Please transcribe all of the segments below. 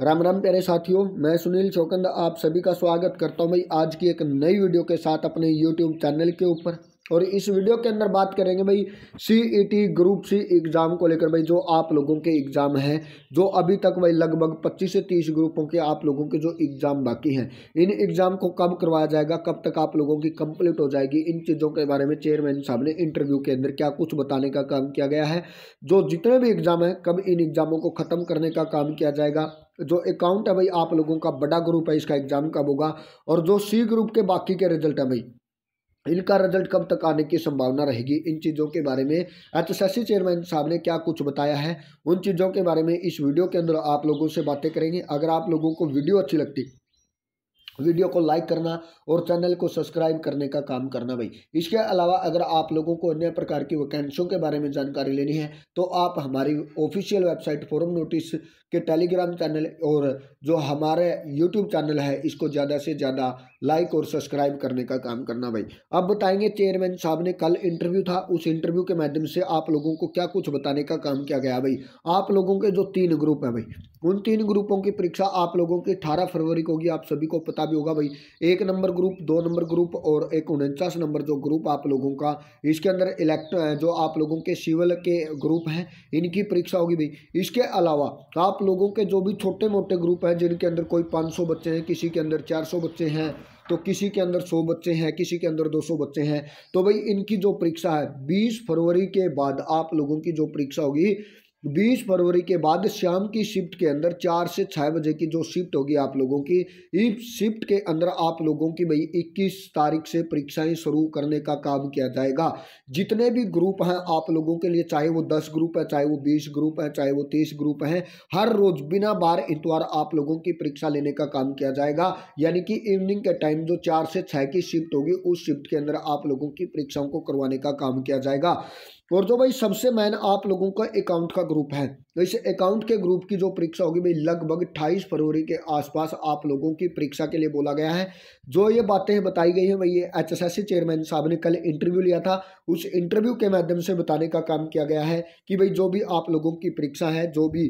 राम राम प्यारे साथियों मैं सुनील चौकंद आप सभी का स्वागत करता हूं भाई आज की एक नई वीडियो के साथ अपने यूट्यूब चैनल के ऊपर और इस वीडियो के अंदर बात करेंगे भाई टी ग्रुप सी एग्ज़ाम को लेकर भाई जो आप लोगों के एग्ज़ाम हैं जो अभी तक भाई लगभग 25 से 30 ग्रुपों के आप लोगों के जो एग्ज़ाम बाकी हैं इन एग्ज़ाम को कब करवाया जाएगा कब तक आप लोगों की कंप्लीट हो जाएगी इन चीज़ों के बारे में चेयरमैन साहब ने इंटरव्यू के अंदर क्या कुछ बताने का काम किया गया है जो जितने भी एग्ज़ाम हैं कब इन एग्ज़ामों को ख़त्म करने का काम किया जाएगा जो अकाउंट है भाई आप लोगों का बड़ा ग्रुप है इसका एग्ज़ाम कब होगा और जो सी ग्रुप के बाकी के रिजल्ट है भाई इनका रिजल्ट कब तक आने की संभावना रहेगी इन चीज़ों के बारे में एचएसएससी चेयरमैन साहब ने क्या कुछ बताया है उन चीज़ों के बारे में इस वीडियो के अंदर आप लोगों से बातें करेंगे अगर आप लोगों को वीडियो अच्छी लगती वीडियो को लाइक करना और चैनल को सब्सक्राइब करने का काम करना भाई इसके अलावा अगर आप लोगों को अन्य प्रकार की वैकेंसियों के बारे में जानकारी लेनी है तो आप हमारी ऑफिशियल वेबसाइट फोरम नोटिस के टेलीग्राम चैनल और जो हमारे यूट्यूब चैनल है इसको ज़्यादा से ज़्यादा लाइक और सब्सक्राइब करने का काम करना भाई अब बताएंगे चेयरमैन साहब ने कल इंटरव्यू था उस इंटरव्यू के माध्यम से आप लोगों को क्या कुछ बताने का काम किया गया भाई आप लोगों के जो तीन ग्रुप है भाई उन तीन ग्रुपों की परीक्षा आप लोगों की अठारह फरवरी को होगी आप सभी को पता भी होगा भाई एक नंबर ग्रुप दो नंबर ग्रुप और एक उनचास नंबर जो ग्रुप आप लोगों का इसके अंदर इलेक्ट जो आप लोगों के सिविल के ग्रुप हैं इनकी परीक्षा होगी भाई इसके अलावा आप लोगों के जो भी छोटे मोटे ग्रुप हैं जिनके अंदर कोई पाँच बच्चे हैं किसी के अंदर चार बच्चे हैं तो किसी के अंदर सौ बच्चे हैं किसी के अंदर दो सौ बच्चे हैं तो भाई इनकी जो परीक्षा है बीस फरवरी के बाद आप लोगों की जो परीक्षा होगी बीस फरवरी के बाद शाम की शिफ्ट के अंदर चार से छः बजे की जो शिफ्ट होगी आप लोगों की इस शिफ्ट के अंदर आप लोगों की भाई इक्कीस तारीख से परीक्षाएं शुरू करने का काम किया जाएगा जितने भी ग्रुप हैं आप लोगों के लिए चाहे वो दस ग्रुप है चाहे वो बीस ग्रुप है चाहे वो तीस ग्रुप हैं हर रोज बिना बार इतवार आप लोगों की परीक्षा लेने का काम किया जाएगा यानी कि इवनिंग के टाइम जो चार से छः की शिफ्ट होगी उस शिफ्ट के अंदर आप लोगों की परीक्षाओं को करवाने का काम किया जाएगा और जो तो भाई सबसे मेन आप लोगों का अकाउंट का ग्रुप है तो इस अकाउंट के ग्रुप की जो परीक्षा होगी भाई लगभग अट्ठाईस फरवरी के आसपास आप लोगों की परीक्षा के लिए बोला गया है जो ये बातें बताई गई हैं भाई ये एचएसएससी चेयरमैन साहब ने कल इंटरव्यू लिया था उस इंटरव्यू के माध्यम से बताने का काम किया गया है कि भाई जो भी आप लोगों की परीक्षा है जो भी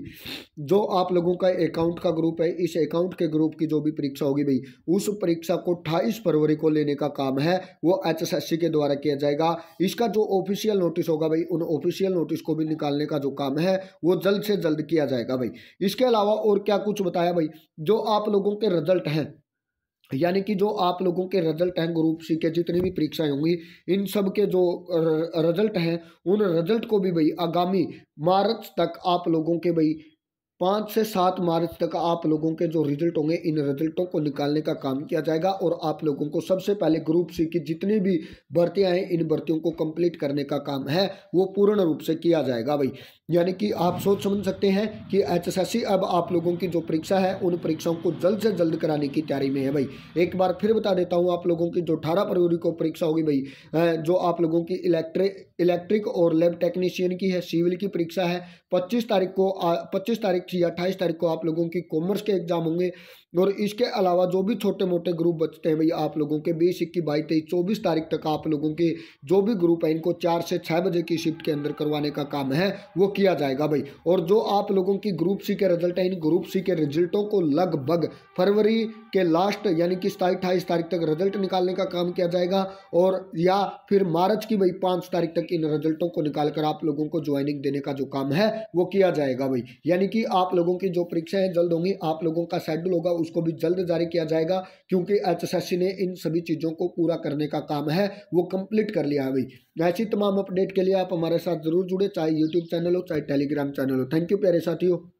जो आप लोगों का अकाउंट का ग्रुप है इस अकाउंट के ग्रुप की जो भी परीक्षा होगी भाई उस परीक्षा को अट्ठाईस फरवरी को लेने का काम है वो एच के द्वारा किया जाएगा इसका जो ऑफिशियल नोटिस होगा भाई उन ऑफिशियल नोटिस को भी निकालने का जो काम है वो जल्द से जल्द किया जाएगा भाई इसके अलावा और क्या कुछ बताया भाई जो आप लोगों के रिजल्ट हैं यानी कि जो आप लोगों के रिजल्ट हैं ग्रुप सी के जितनी भी परीक्षाएं होंगी इन सब के जो रिजल्ट हैं उन रिजल्ट को भी भाई आगामी मार्च तक आप लोगों के भाई पाँच से सात मार्च तक आप लोगों के जो रिजल्ट होंगे इन रिजल्टों को निकालने का काम किया जाएगा और आप लोगों को सबसे पहले ग्रुप सी की जितनी भी भर्तियाँ हैं इन भर्तियों को कंप्लीट करने का काम है वो पूर्ण रूप से किया जाएगा भाई यानी कि आप सोच समझ सकते हैं कि एचएसएससी अब आप लोगों की जो परीक्षा है उन परीक्षाओं को जल्द से जल्द कराने की तैयारी में है भाई एक बार फिर बता देता हूँ आप लोगों की जो अठारह फरवरी को परीक्षा होगी भाई जो आप लोगों की इलेक्ट्रिक इलेक्ट्रिक और लैब टेक्नीशियन की है सिविल की परीक्षा है पच्चीस तारीख को पच्चीस तारीख पच्चीस अट्ठाईस तारीख को आप लोगों की कॉमर्स के एग्जाम होंगे और इसके अलावा जो भी छोटे मोटे ग्रुप बचते हैं भैया आप लोगों के बीस इक्कीस बाईस तेईस चौबीस तारीख तक आप लोगों के जो भी ग्रुप है इनको चार से छः बजे की शिफ्ट के अंदर करवाने का काम है वो किया जाएगा भाई और जो आप लोगों की ग्रुप सी के रिजल्ट है इन ग्रुप सी के रिजल्टों को लगभग फरवरी के लास्ट यानी कि सताईस अट्ठाईस तारीख तक रिजल्ट निकालने का काम किया जाएगा और या फिर मार्च की भाई पाँच तारीख तक इन रिजल्टों को निकाल कर आप लोगों को ज्वाइनिंग देने का जो काम है वो किया जाएगा भाई यानी कि आप लोगों की जो परीक्षाएं जल्द होंगी आप लोगों का शेड्यूल होगा उसको भी जल्द जारी किया जाएगा क्योंकि एच ने इन सभी चीज़ों को पूरा करने का काम है वो कम्प्लीट कर लिया है भाई ऐसी तमाम अपडेट के लिए आप हमारे साथ जरूर जुड़े चाहे यूट्यूब चैनल हो चाहे टेलीग्राम चैनल हो थैंक यू प्यारे साथियों